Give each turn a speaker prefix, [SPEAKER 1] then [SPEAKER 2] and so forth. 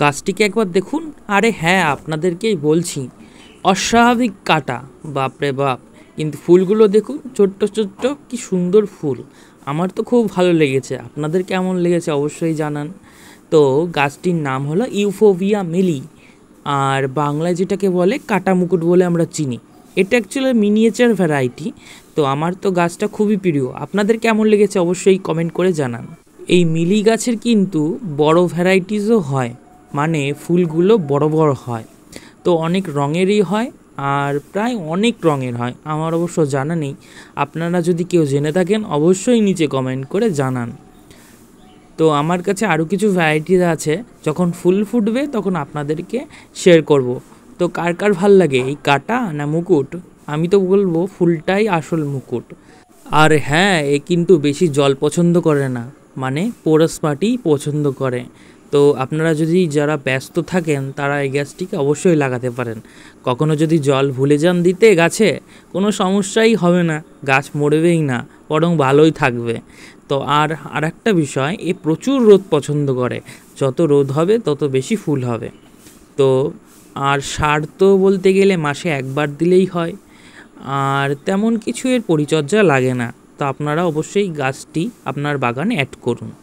[SPEAKER 1] গাছটিকে একবার দেখুন আরে হ্যাঁ আপনাদেরকেই বলছি অস্বাভাবিক কাটা বাপরে বাপ কিন্তু ফুলগুলো দেখুন ছোট্ট ছোট্ট কি সুন্দর ফুল আমার তো খুব ভালো লেগেছে আপনাদের কেমন লেগেছে অবশ্যই জানান তো গাছটির নাম হলো ইউফোভিয়া মিলি আর বাংলায় যেটাকে বলে কাটা মুকুট বলে আমরা চিনি এটা অ্যাকচুয়ালি মিনিয়েচার ভ্যারাইটি তো আমার তো গাছটা খুবই প্রিয় আপনাদের কেমন লেগেছে অবশ্যই কমেন্ট করে জানান এই মিলি গাছের কিন্তু বড় ভ্যারাইটিসও হয় মানে ফুলগুলো বড় বড় হয় তো অনেক রঙেরই হয় আর প্রায় অনেক রঙের হয় আমার অবশ্য জানা নেই আপনারা যদি কেউ জেনে থাকেন অবশ্যই নিচে কমেন্ট করে জানান তো আমার কাছে আরও কিছু ভ্যারাইটিজ আছে যখন ফুল ফুটবে তখন আপনাদেরকে শেয়ার করব তো কার কার ভাল লাগে এই কাটা না মুকুট আমি তো বলবো ফুলটাই আসল মুকুট আর হ্যাঁ এ কিন্তু বেশি জল পছন্দ করে না মানে পোরস মাটি পছন্দ করে তো আপনারা যদি যারা ব্যস্ত থাকেন তারা এই গাছটিকে অবশ্যই লাগাতে পারেন কখনো যদি জল ভুলে যান দিতে গাছে কোনো সমস্যাই হবে না গাছ মরবেই না বরং ভালোই থাকবে তো আর আর একটা বিষয় এ প্রচুর রোদ পছন্দ করে যত রোদ হবে তত বেশি ফুল হবে তো আর সার তো বলতে গেলে মাসে একবার দিলেই হয় আর তেমন কিছু এর পরিচর্যা লাগে না তো আপনারা অবশ্যই গাছটি আপনার বাগানে অ্যাড করুন